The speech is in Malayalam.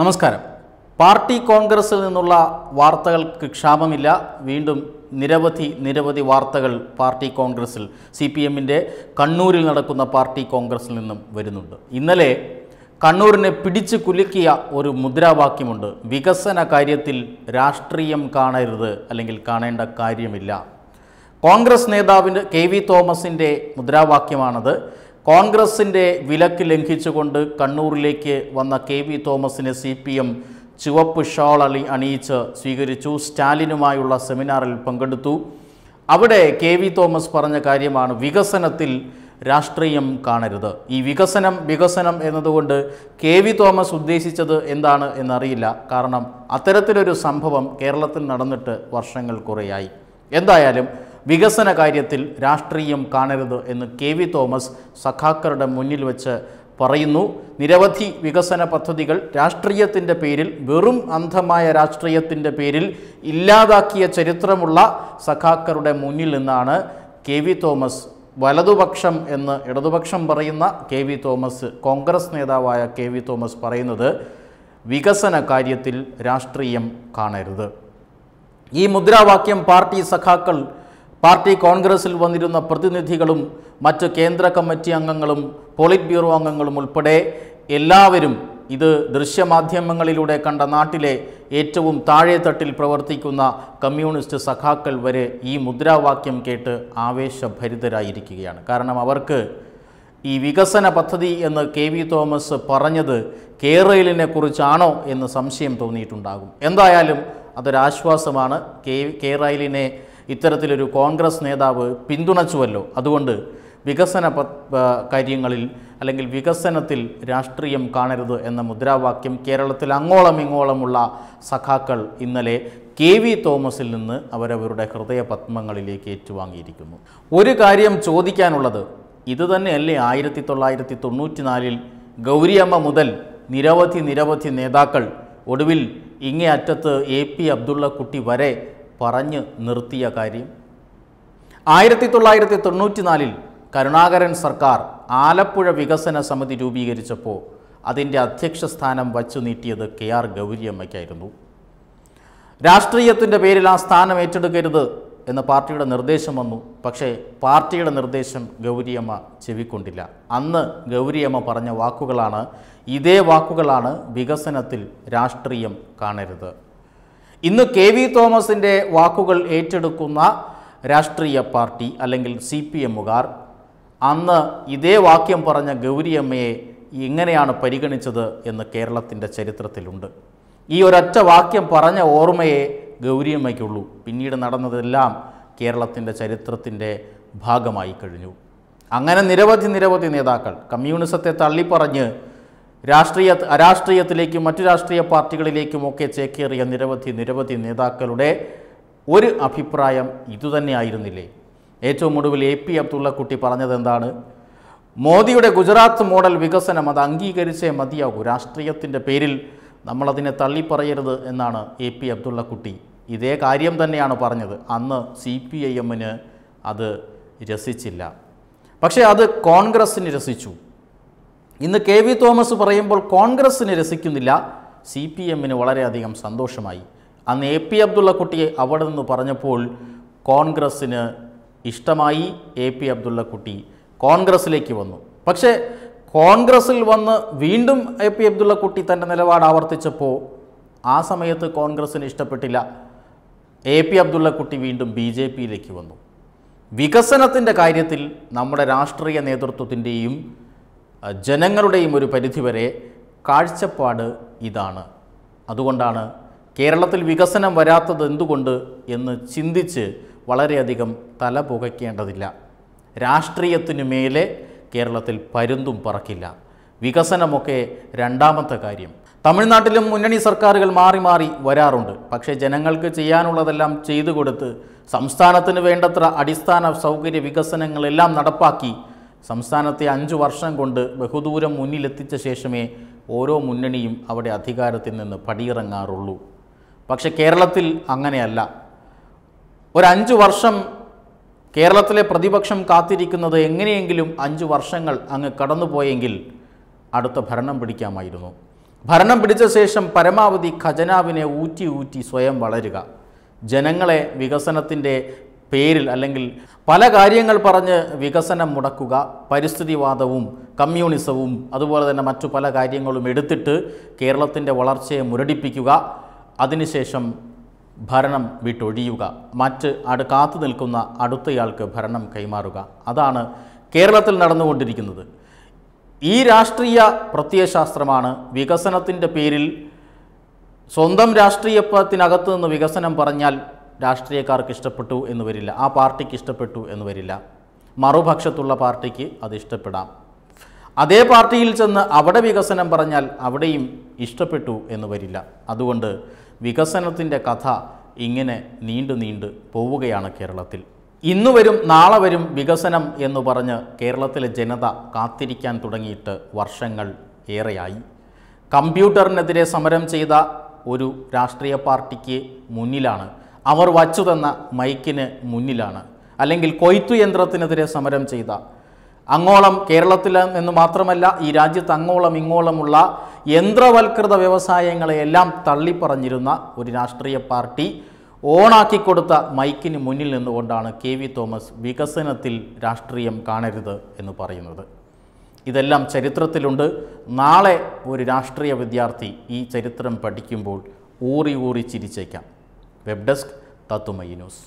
നമസ്കാരം പാർട്ടി കോൺഗ്രസിൽ നിന്നുള്ള വാർത്തകൾക്ക് ക്ഷാമമില്ല വീണ്ടും നിരവധി നിരവധി വാർത്തകൾ പാർട്ടി കോൺഗ്രസിൽ സി പി എമ്മിൻ്റെ കണ്ണൂരിൽ നടക്കുന്ന പാർട്ടി കോൺഗ്രസിൽ നിന്നും വരുന്നുണ്ട് ഇന്നലെ കണ്ണൂരിനെ പിടിച്ച് കുലുക്കിയ ഒരു മുദ്രാവാക്യമുണ്ട് വികസന കാര്യത്തിൽ രാഷ്ട്രീയം കാണരുത് അല്ലെങ്കിൽ കാണേണ്ട കാര്യമില്ല കോൺഗ്രസ് നേതാവിൻ്റെ കെ വി തോമസിൻ്റെ മുദ്രാവാക്യമാണത് കോൺഗ്രസിൻ്റെ വിലക്ക് ലംഘിച്ചുകൊണ്ട് കണ്ണൂരിലേക്ക് വന്ന കെ വി തോമസിനെ സി പി എം ചുവപ്പ് ഷാൾ അളി അണിയിച്ച് സ്വീകരിച്ചു സ്റ്റാലിനുമായുള്ള സെമിനാറിൽ പങ്കെടുത്തു അവിടെ കെ വി തോമസ് പറഞ്ഞ കാര്യമാണ് വികസനത്തിൽ രാഷ്ട്രീയം കാണരുത് ഈ വികസനം വികസനം എന്നതുകൊണ്ട് കെ വി തോമസ് ഉദ്ദേശിച്ചത് എന്താണ് എന്നറിയില്ല കാരണം അത്തരത്തിലൊരു സംഭവം കേരളത്തിൽ നടന്നിട്ട് വർഷങ്ങൾ കുറേയായി എന്തായാലും വികസന കാര്യത്തിൽ രാഷ്ട്രീയം കാണരുത് എന്ന് കെ വി തോമസ് സഖാക്കളുടെ മുന്നിൽ വെച്ച് പറയുന്നു നിരവധി വികസന പദ്ധതികൾ രാഷ്ട്രീയത്തിൻ്റെ പേരിൽ വെറും അന്ധമായ രാഷ്ട്രീയത്തിൻ്റെ പേരിൽ ഇല്ലാതാക്കിയ ചരിത്രമുള്ള സഖാക്കളുടെ മുന്നിൽ നിന്നാണ് കെ വി തോമസ് വലതുപക്ഷം എന്ന് ഇടതുപക്ഷം പറയുന്ന കെ വി തോമസ് കോൺഗ്രസ് നേതാവായ കെ വി തോമസ് പറയുന്നത് വികസന കാര്യത്തിൽ രാഷ്ട്രീയം കാണരുത് ഈ മുദ്രാവാക്യം പാർട്ടി സഖാക്കൾ പാർട്ടി കോൺഗ്രസിൽ വന്നിരുന്ന പ്രതിനിധികളും മറ്റ് കേന്ദ്ര കമ്മിറ്റി അംഗങ്ങളും പോളിറ്റ് ബ്യൂറോ അംഗങ്ങളും ഉൾപ്പെടെ എല്ലാവരും ഇത് ദൃശ്യമാധ്യമങ്ങളിലൂടെ കണ്ട നാട്ടിലെ ഏറ്റവും താഴെത്തട്ടിൽ പ്രവർത്തിക്കുന്ന കമ്മ്യൂണിസ്റ്റ് സഖാക്കൾ വരെ ഈ മുദ്രാവാക്യം കേട്ട് ആവേശഭരിതരായിരിക്കുകയാണ് കാരണം അവർക്ക് ഈ വികസന പദ്ധതി എന്ന് കെ വി തോമസ് പറഞ്ഞത് കേരളിനെ കുറിച്ചാണോ എന്ന് സംശയം തോന്നിയിട്ടുണ്ടാകും എന്തായാലും അതൊരാശ്വാസമാണ് കെ കേരളിനെ ഇത്തരത്തിലൊരു കോൺഗ്രസ് നേതാവ് പിന്തുണച്ചുവല്ലോ അതുകൊണ്ട് വികസന കാര്യങ്ങളിൽ അല്ലെങ്കിൽ വികസനത്തിൽ രാഷ്ട്രീയം കാണരുത് എന്ന മുദ്രാവാക്യം കേരളത്തിൽ അങ്ങോളം ഇങ്ങോളമുള്ള സഖാക്കൾ ഇന്നലെ കെ വി തോമസിൽ നിന്ന് അവരവരുടെ ഹൃദയപത്മങ്ങളിലേക്ക് ഏറ്റുവാങ്ങിയിരിക്കുന്നു ഒരു കാര്യം ചോദിക്കാനുള്ളത് ഇത് തന്നെയല്ലേ ആയിരത്തി തൊള്ളായിരത്തി നാലിൽ ഗൗരിയമ്മ മുതൽ നിരവധി നിരവധി നേതാക്കൾ ഒടുവിൽ ഇങ്ങേ അറ്റത്ത് എ പി അബ്ദുള്ളക്കുട്ടി വരെ പറഞ്ഞു നിർത്തിയ കാര്യം ആയിരത്തി തൊള്ളായിരത്തി നാലിൽ കരുണാകരൻ സർക്കാർ ആലപ്പുഴ വികസന സമിതി രൂപീകരിച്ചപ്പോൾ അതിൻ്റെ അധ്യക്ഷ സ്ഥാനം വച്ചു നീട്ടിയത് കെ ആർ ഗൗരിയമ്മയ്ക്കായിരുന്നു രാഷ്ട്രീയത്തിൻ്റെ പേരിൽ ആ സ്ഥാനം ഏറ്റെടുക്കരുത് എന്ന് പാർട്ടിയുടെ നിർദ്ദേശം വന്നു പക്ഷേ പാർട്ടിയുടെ നിർദ്ദേശം ഗൗരിയമ്മ ചെവിക്കൊണ്ടില്ല അന്ന് ഗൗരിയമ്മ പറഞ്ഞ വാക്കുകളാണ് ഇതേ വാക്കുകളാണ് വികസനത്തിൽ രാഷ്ട്രീയം കാണരുത് ഇന്ന് കെ വി തോമസിൻ്റെ വാക്കുകൾ ഏറ്റെടുക്കുന്ന രാഷ്ട്രീയ പാർട്ടി അല്ലെങ്കിൽ സി പി എമ്മുകാർ അന്ന് ഇതേ വാക്യം പറഞ്ഞ ഗൗരിയമ്മയെ എങ്ങനെയാണ് പരിഗണിച്ചത് എന്ന് കേരളത്തിൻ്റെ ചരിത്രത്തിലുണ്ട് ഈ ഒരൊറ്റ വാക്യം പറഞ്ഞ ഓർമ്മയെ ഗൗരിയമ്മയ്ക്കുള്ളൂ പിന്നീട് നടന്നതെല്ലാം കേരളത്തിൻ്റെ ചരിത്രത്തിൻ്റെ ഭാഗമായി കഴിഞ്ഞു അങ്ങനെ നിരവധി നിരവധി നേതാക്കൾ കമ്മ്യൂണിസത്തെ തള്ളിപ്പറഞ്ഞ് രാഷ്ട്രീയ അരാഷ്ട്രീയത്തിലേക്കും മറ്റു രാഷ്ട്രീയ പാർട്ടികളിലേക്കുമൊക്കെ ചേക്കേറിയ നിരവധി നിരവധി നേതാക്കളുടെ ഒരു അഭിപ്രായം ഇതുതന്നെയായിരുന്നില്ലേ ഏറ്റവും ഒടുവിൽ എ പി അബ്ദുള്ളക്കുട്ടി പറഞ്ഞത് എന്താണ് മോദിയുടെ ഗുജറാത്ത് മോഡൽ വികസനം അത് അംഗീകരിച്ചേ മതിയാകൂ രാഷ്ട്രീയത്തിൻ്റെ പേരിൽ നമ്മളതിനെ തള്ളിപ്പറയരുത് എന്നാണ് എ പി അബ്ദുള്ളക്കുട്ടി ഇതേ കാര്യം തന്നെയാണ് പറഞ്ഞത് അന്ന് സി പി ഐ എമ്മിന് അത് രസിച്ചില്ല പക്ഷേ അത് കോൺഗ്രസ്സിന് രസിച്ചു ഇന്ന് കെ വി തോമസ് പറയുമ്പോൾ കോൺഗ്രസ്സിനെ രസിക്കുന്നില്ല സി പി എമ്മിന് വളരെയധികം സന്തോഷമായി അന്ന് എ പി അബ്ദുള്ളക്കുട്ടിയെ അവിടെ നിന്ന് പറഞ്ഞപ്പോൾ കോൺഗ്രസ്സിന് ഇഷ്ടമായി എ പി അബ്ദുള്ളക്കുട്ടി കോൺഗ്രസ്സിലേക്ക് വന്നു പക്ഷേ കോൺഗ്രസ്സിൽ വന്ന് വീണ്ടും എ പി അബ്ദുള്ളക്കുട്ടി തൻ്റെ നിലപാട് ആവർത്തിച്ചപ്പോൾ ആ സമയത്ത് കോൺഗ്രസ്സിന് ഇഷ്ടപ്പെട്ടില്ല എ പി അബ്ദുള്ളക്കുട്ടി വീണ്ടും ബി ജെ പിയിലേക്ക് വന്നു വികസനത്തിൻ്റെ കാര്യത്തിൽ നമ്മുടെ രാഷ്ട്രീയ നേതൃത്വത്തിൻ്റെയും ജനങ്ങളുടെയും ഒരു പരിധിവരെ കാഴ്ചപ്പാട് ഇതാണ് അതുകൊണ്ടാണ് കേരളത്തിൽ വികസനം വരാത്തത് എന്തുകൊണ്ട് എന്ന് ചിന്തിച്ച് വളരെയധികം തല പുകയ്ക്കേണ്ടതില്ല രാഷ്ട്രീയത്തിനു മേലെ കേരളത്തിൽ പരുന്തും പറക്കില്ല വികസനമൊക്കെ രണ്ടാമത്തെ കാര്യം തമിഴ്നാട്ടിലും മുന്നണി സർക്കാരുകൾ മാറി മാറി വരാറുണ്ട് പക്ഷേ ജനങ്ങൾക്ക് ചെയ്യാനുള്ളതെല്ലാം ചെയ്തു കൊടുത്ത് സംസ്ഥാനത്തിന് വേണ്ടത്ര അടിസ്ഥാന സൗകര്യ വികസനങ്ങളെല്ലാം നടപ്പാക്കി സംസ്ഥാനത്തെ അഞ്ചു വർഷം കൊണ്ട് ബഹുദൂരം മുന്നിലെത്തിച്ച ശേഷമേ ഓരോ മുന്നണിയും അവിടെ അധികാരത്തിൽ നിന്ന് പടിയിറങ്ങാറുള്ളൂ പക്ഷെ കേരളത്തിൽ അങ്ങനെയല്ല ഒരഞ്ചു വർഷം കേരളത്തിലെ പ്രതിപക്ഷം കാത്തിരിക്കുന്നത് എങ്ങനെയെങ്കിലും അഞ്ച് വർഷങ്ങൾ അങ്ങ് കടന്നുപോയെങ്കിൽ അടുത്ത ഭരണം പിടിക്കാമായിരുന്നു ഭരണം പിടിച്ച ശേഷം പരമാവധി ഖജനാവിനെ ഊറ്റി ഊറ്റി സ്വയം വളരുക ജനങ്ങളെ വികസനത്തിൻ്റെ പേരിൽ അല്ലെങ്കിൽ പല കാര്യങ്ങൾ പറഞ്ഞ് വികസനം മുടക്കുക പരിസ്ഥിതിവാദവും കമ്മ്യൂണിസവും അതുപോലെ തന്നെ മറ്റു പല കാര്യങ്ങളും എടുത്തിട്ട് കേരളത്തിൻ്റെ വളർച്ചയെ മുരടിപ്പിക്കുക അതിനുശേഷം ഭരണം വിട്ടൊഴിയുക മറ്റ് അടു കാത്തു നിൽക്കുന്ന അടുത്തയാൾക്ക് ഭരണം കൈമാറുക അതാണ് കേരളത്തിൽ നടന്നുകൊണ്ടിരിക്കുന്നത് ഈ രാഷ്ട്രീയ പ്രത്യയശാസ്ത്രമാണ് വികസനത്തിൻ്റെ പേരിൽ സ്വന്തം രാഷ്ട്രീയത്തിനകത്ത് നിന്ന് വികസനം പറഞ്ഞാൽ രാഷ്ട്രീയക്കാർക്ക് ഇഷ്ടപ്പെട്ടു എന്ന് വരില്ല ആ പാർട്ടിക്ക് ഇഷ്ടപ്പെട്ടു എന്ന് വരില്ല മറുപക്ഷത്തുള്ള പാർട്ടിക്ക് അത് ഇഷ്ടപ്പെടാം അതേ പാർട്ടിയിൽ ചെന്ന് അവിടെ വികസനം പറഞ്ഞാൽ അവിടെയും ഇഷ്ടപ്പെട്ടു എന്ന് വരില്ല അതുകൊണ്ട് വികസനത്തിൻ്റെ കഥ ഇങ്ങനെ നീണ്ടു നീണ്ട് പോവുകയാണ് കേരളത്തിൽ ഇന്നു വരും നാളെ വരും വികസനം എന്ന് പറഞ്ഞ് കേരളത്തിലെ ജനത കാത്തിരിക്കാൻ തുടങ്ങിയിട്ട് വർഷങ്ങൾ ഏറെയായി കമ്പ്യൂട്ടറിനെതിരെ സമരം ചെയ്ത ഒരു രാഷ്ട്രീയ പാർട്ടിക്ക് മുന്നിലാണ് അവർ വച്ചു തന്ന മൈക്കിന് മുന്നിലാണ് അല്ലെങ്കിൽ കൊയ്ത്തു യന്ത്രത്തിനെതിരെ സമരം ചെയ്ത അങ്ങോളം കേരളത്തിൽ എന്ന് മാത്രമല്ല ഈ രാജ്യത്ത് അങ്ങോളം ഇങ്ങോളമുള്ള യന്ത്രവൽകൃത വ്യവസായങ്ങളെയെല്ലാം തള്ളിപ്പറഞ്ഞിരുന്ന ഒരു രാഷ്ട്രീയ പാർട്ടി ഓണാക്കി കൊടുത്ത മൈക്കിന് മുന്നിൽ നിന്നുകൊണ്ടാണ് കെ വി തോമസ് വികസനത്തിൽ രാഷ്ട്രീയം കാണരുത് എന്ന് പറയുന്നത് ഇതെല്ലാം ചരിത്രത്തിലുണ്ട് നാളെ ഒരു രാഷ്ട്രീയ വിദ്യാർത്ഥി ഈ ചരിത്രം പഠിക്കുമ്പോൾ ഊറി ഊറി ചിരിച്ചേക്കാം വെബ് ഡെസ്ക് തത്തുമൈ ന്യൂസ്